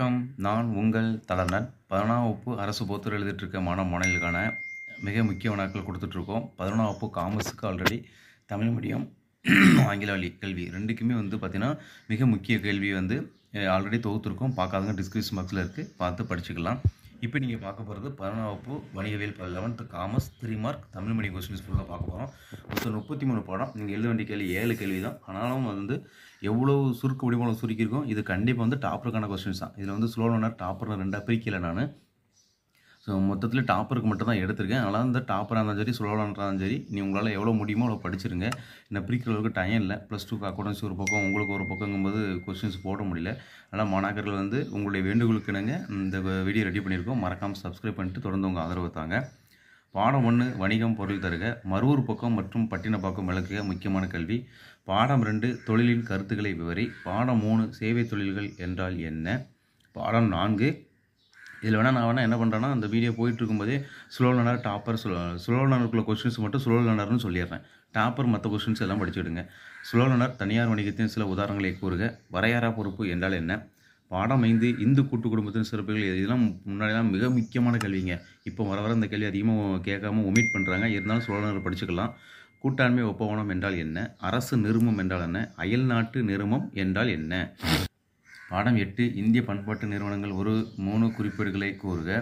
வணக்கம் நான் உங்கள் தலைநன் பதினா வகுப்பு அரசு போத்தூர் எழுதிட்டுருக்க மாணவ மாணவிகளுக்கான மிக முக்கிய வினாக்கள் கொடுத்துட்ருக்கோம் பதினா வகுப்பு காமர்ஸுக்கு ஆல்ரெடி தமிழ் மீடியம் ஆங்கில வழி கல்வி ரெண்டுக்குமே வந்து பார்த்திங்கன்னா மிக முக்கிய கேள்வி வந்து ஆல்ரெடி தொகுத்துருக்கோம் பார்க்காதவங்க டிஸ்கிரிப்ஷன் பாக்ஸில் இருக்குது பார்த்து படிச்சுக்கலாம் இப்போ நீங்கள் பார்க்க போகிறது பதினாப்பு வணிகவியல் eleventh commerce three mark Tamil medium questions ஃபுல்லாக பார்க்க போகிறோம் மொத்தம் முப்பத்தி மூணு பாடம் நீங்கள் எழுத வேண்டிய கேள்வி ஏழு கேள்வி தான் ஆனாலும் அது வந்து எவ்வளோ சுருக்க முடியுமோ சுருக்கியிருக்கோம் இது கண்டிப்பாக வந்து டாப்பருக்கான கொஸ்டின்ஸ் தான் இதில் வந்து ஸ்லோ டாப்பர் ரெண்டாக பிரிக்கலை நான் ஸோ மொத்தத்தில் டாப்பருக்கு மட்டும் தான் எடுத்திருக்கேன் அதனால் இந்த டாப்பராக இருந்தாலும் சரி சுழலாக இருந்தாலும் சரி நீ உங்களால் எவ்வளோ முடியுமோ அவ்வளோ படிச்சிருங்க என்ன அளவுக்கு டைம் இல்லை ப்ளஸ் டூ அக்கௌண்ட்ஸ் ஒரு பக்கம் உங்களுக்கு ஒரு பக்கங்கும்போது கொஸ்டின்ஸ் போட முடியல அதனால் மாணாக்கர்கள் வந்து உங்களுடைய வேண்டுகோளுக்கு இணங்க இந்த வீடியோ ரெடி பண்ணியிருக்கோம் மறக்காமல் சப்ஸ்கிரைப் பண்ணிட்டு தொடர்ந்து உங்கள் ஆதரவு தாங்க பாடம் ஒன்று வணிகம் பொருள் தருக மறுவூர் பக்கம் மற்றும் பட்டின பக்கம் விளக்குக முக்கியமான கல்வி பாடம் ரெண்டு தொழிலின் கருத்துக்களை விவரி பாடம் மூணு சேவை தொழில்கள் என்றால் என்ன பாடம் நான்கு இதில் வேணால் நான் வேணால் என்ன பண்ணுறேன்னா அந்த வீடியோ போயிட்டு இருக்கும்போதே slow learner topper slow slow லேர்னருக்குள்ள கொஸ்டின்ஸ் மட்டும் ஸ்லோ லேனர்னு சொல்லிடுறேன் டாப்பர் மற்ற கொஸ்டின்ஸ் எல்லாம் படிச்சுவிடுங்க ஸ்லோ லேனர் தனியார் வணிகத்தின் சில உதாரணங்களை கூறுக வரையாரா பொறுப்பு என்றால் என்ன பாடம் ஐந்து இந்து கூட்டு குடும்பத்தின் சிறப்புகள் இதெல்லாம் முன்னாடிலாம் மிக முக்கியமான கேள்விங்க இப்போ வர வர இந்த கேள்வி அதிகமாக கேட்காமல் ஒமிட் பண்ணுறாங்க இருந்தாலும் லேனர் படிச்சுக்கலாம் கூட்டாண்மை ஒப்பவனம் என்றால் என்ன அரசு நிறுமம் என்றால் என்ன அயல்நாட்டு நிறுமம் என்றால் என்ன பாடம் எட்டு இந்திய பண்பாட்டு நிறுவனங்கள் ஒரு மூணு குறிப்பீடுகளை கூறுக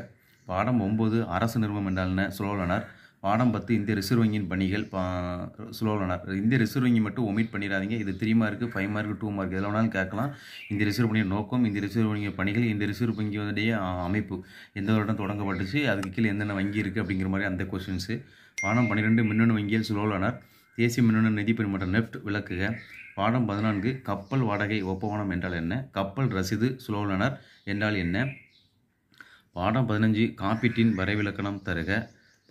பாடம் ஒம்பது அரசு நிறுவனம் என்றால் என்ன சுழலனர் பாடம் பத்து இந்திய ரிசர்வ் வங்கியின் பணிகள் பா சுழலனர் இந்திய ரிசர்வ் வங்கி மட்டும் ஒமிட் பண்ணிடாதீங்க இது three mark five mark two mark எதில் வேணாலும் கேட்கலாம் இந்திய ரிசர்வ் வங்கியின் நோக்கம் இந்திய ரிசர்வ் வங்கியின் பணிகள் இந்திய ரிசர்வ் வங்கியுடைய அமைப்பு எந்த வருடம் தொடங்கப்பட்டுச்சு அதுக்கு கீழே என்னென்ன வங்கி இருக்குது அப்படிங்கிற மாதிரி அந்த கொஸ்டின்ஸு பாடம் பன்னிரெண்டு மின்னணு வங்கியில் சுழலனர் தேசிய மின்னணு நிதி பரிமாற்றம் நெஃப்ட் விளக்குக பாடம் பதினான்கு கப்பல் வாடகை ஒப்பவனம் என்றால் என்ன கப்பல் ரசீது சுலோலனர் என்றால் என்ன பாடம் பதினஞ்சு காப்பீட்டின் வரைவிலக்கணம் தருக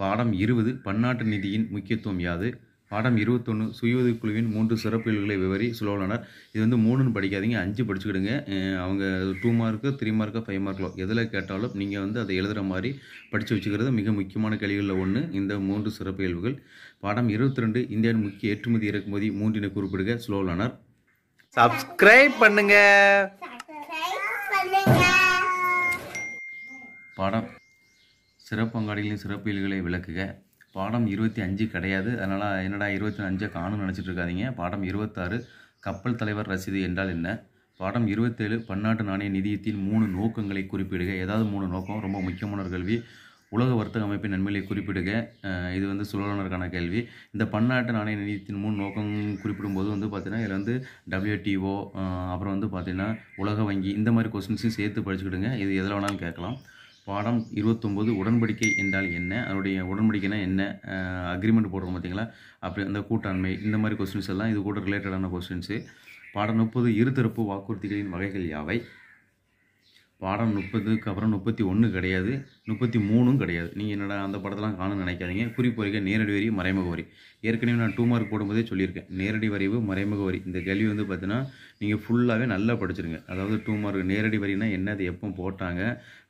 பாடம் இருபது பன்னாட்டு நிதியின் முக்கியத்துவம் யாது பாடம் இருபத்தொன்று சுயோதி குழுவின் மூன்று சிறப்பியல்களை விவரி சுலோலனர் இது வந்து மூணுன்னு படிக்காதீங்க அஞ்சு படிச்சுக்கிடுங்க அவங்க டூ மார்க்கு த்ரீ மார்க்கோ ஃபைவ் மார்க்கோ எதில் கேட்டாலும் நீங்கள் வந்து அதை எழுதுகிற மாதிரி படித்து வச்சுக்கிறது மிக முக்கியமான கேள்விகளில் ஒன்று இந்த மூன்று சிறப்பியல்புகள் பாடம் இருபத்தி ரெண்டு இந்தியாவின் முக்கிய ஏற்றுமதி இறக்குமதி மூன்றினை குறிப்பிடுக சுலோலனர் சப்ஸ்கிரைப் பண்ணுங்க பாடம் சிறப்பங்காடிகளின் சிறப்பியல்களை விளக்குக பாடம் இருபத்தி அஞ்சு கிடையாது அதனால் என்னடா இருபத்தி அஞ்சை காணும்னு நினச்சிட்டு இருக்காதீங்க பாடம் இருபத்தாறு கப்பல் தலைவர் ரசீது என்றால் என்ன பாடம் இருபத்தேழு பன்னாட்டு நாணய நிதியத்தில் மூணு நோக்கங்களை குறிப்பிடுக ஏதாவது மூணு நோக்கம் ரொம்ப முக்கியமான ஒரு உலக வர்த்தக அமைப்பின் நன்மைகளை குறிப்பிடுக இது வந்து சுழலனருக்கான கேள்வி இந்த பன்னாட்டு நாணய நிதியத்தின் மூணு நோக்கம் குறிப்பிடும்போது வந்து பார்த்திங்கன்னா இதில் வந்து டபிள்யூடிஓ அப்புறம் வந்து பார்த்திங்கன்னா உலக வங்கி இந்த மாதிரி கொஸ்டின்ஸையும் சேர்த்து படிச்சுக்கிடுங்க இது எதில் வேணாலும் கேட்கலாம் பாடம் இருபத்தொம்போது உடன்படிக்கை என்றால் என்ன அதனுடைய உடன்படிக்கைனா என்ன அக்ரிமெண்ட் போடுறோம் பார்த்தீங்களா அப்படி அந்த கூட்டாண்மை இந்த மாதிரி கொஸ்டின்ஸ் எல்லாம் இது கூட ரிலேட்டடான கொஸ்டின்ஸு பாடம் முப்பது இருதரப்பு வாக்குறுதிகளின் வகைகள் யாவை பாடம் முப்பதுக்கு அப்புறம் முப்பத்தி ஒன்று கிடையாது முப்பத்தி மூணும் கிடையாது நீங்கள் என்னடா அந்த படத்தெலாம் காணும்னு நினைக்காதீங்க குறிப்பு நேரடி வரி மறைமுக வரி ஏற்கனவே நான் டூ மார்க் போடும்போதே சொல்லியிருக்கேன் நேரடி வரைவு மறைமுக வரி இந்த கேள்வி வந்து பார்த்தீங்கன்னா நீங்கள் ஃபுல்லாகவே நல்லா படிச்சிருங்க அதாவது டூ மார்க் நேரடி வரினா என்ன அது எப்போ போட்டாங்க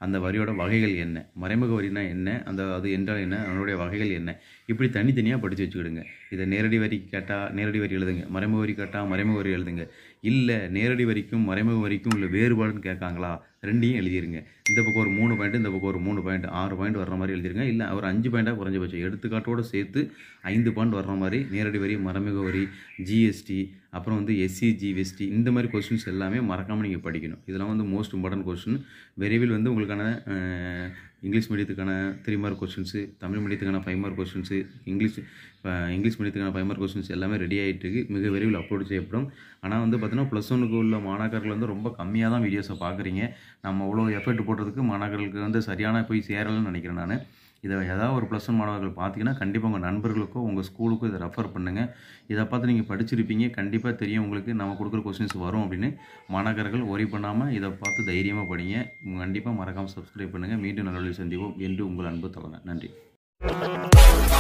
அந்த வரியோட வகைகள் என்ன மறைமுக வரினா என்ன அந்த அது என்றால் என்ன அதனுடைய வகைகள் என்ன இப்படி தனித்தனியாக படித்து வச்சுக்கிடுங்க இதை நேரடி வரி கேட்டால் நேரடி வரி எழுதுங்க மறைமுக வரி கேட்டால் மறைமுக வரி எழுதுங்க இல்லை நேரடி வரிக்கும் மறைமுக வரிக்கும் உள்ள வேறுபாடுன்னு கேட்காங்களா ரெண்டையும் எழுதிருங்க இந்த பக்கம் ஒரு மூணு பாயிண்ட் இந்த பக்கம் ஒரு மூணு பாயிண்ட் ஆறு பாயிண்ட் வர்ற மாதிரி எழுதிருக்கேன் இல்லை ஒரு அஞ்சு பாயிண்டாக குறைஞ்சபட்சம் எடுத்துக்காட்டோடு சேர்த்து ஐந்து பாயிண்ட் வர்ற மாதிரி நேரடி வரி மரமிக வரி ஜிஎஸ்டி அப்புறம் வந்து எஸ்சி ஜிஎஸ்டி இந்த மாதிரி கொஸ்டின்ஸ் எல்லாமே மறக்காமல் நீங்கள் படிக்கணும் இதெல்லாம் வந்து மோஸ்ட் இம்பார்ட்டன்ட் கொஸ்டின் விரைவில் வந்து உங்களுக்கான இங்கிலீஷ் மீடியத்துக்கான த்ரீ மார்க் கொஸ்டின்ஸு தமிழ் மீடியத்துக்கான five mark questions English English மீடியத்துக்கான ஃபைவ் மார்க் கொஸ்டின்ஸ் எல்லாமே ரெடி ஆகிட்டு இருக்குது மிக விரைவில் அப்லோட் செய்யப்படும் ஆனால் வந்து பார்த்தீங்கன்னா ப்ளஸ் ஒனுக்கு உள்ள மாணாக்கர்கள் வந்து ரொம்ப கம்மியாக தான் வீடியோஸை பார்க்குறீங்க நம்ம அவ்வளோ எஃபர்ட் போடுறதுக்கு மாணாக்கர்களுக்கு வந்து சரியான போய் சேரலன்னு நினைக்கிறேன் நான் இதை ஏதாவது ஒரு ப்ளஸ் ஒன் மாணவர்கள் பார்த்தீங்கன்னா கண்டிப்பாக உங்கள் நண்பர்களுக்கோ உங்கள் ஸ்கூலுக்கோ இதை ரெஃபர் பண்ணுங்கள் இதை பார்த்து நீங்கள் படிச்சிருப்பீங்க கண்டிப்பாக தெரியும் உங்களுக்கு நம்ம கொடுக்குற கொஸ்டின்ஸ் வரும் அப்படின்னு மாணவர்கள் ஒரி பண்ணாமல் இதை பார்த்து தைரியமாக படிங்க கண்டிப்பாக மறக்காமல் சப்ஸ்கிரைப் பண்ணுங்கள் மீண்டும் நல்ல சந்திப்போம் என்று உங்கள் அன்பு தொடங்க நன்றி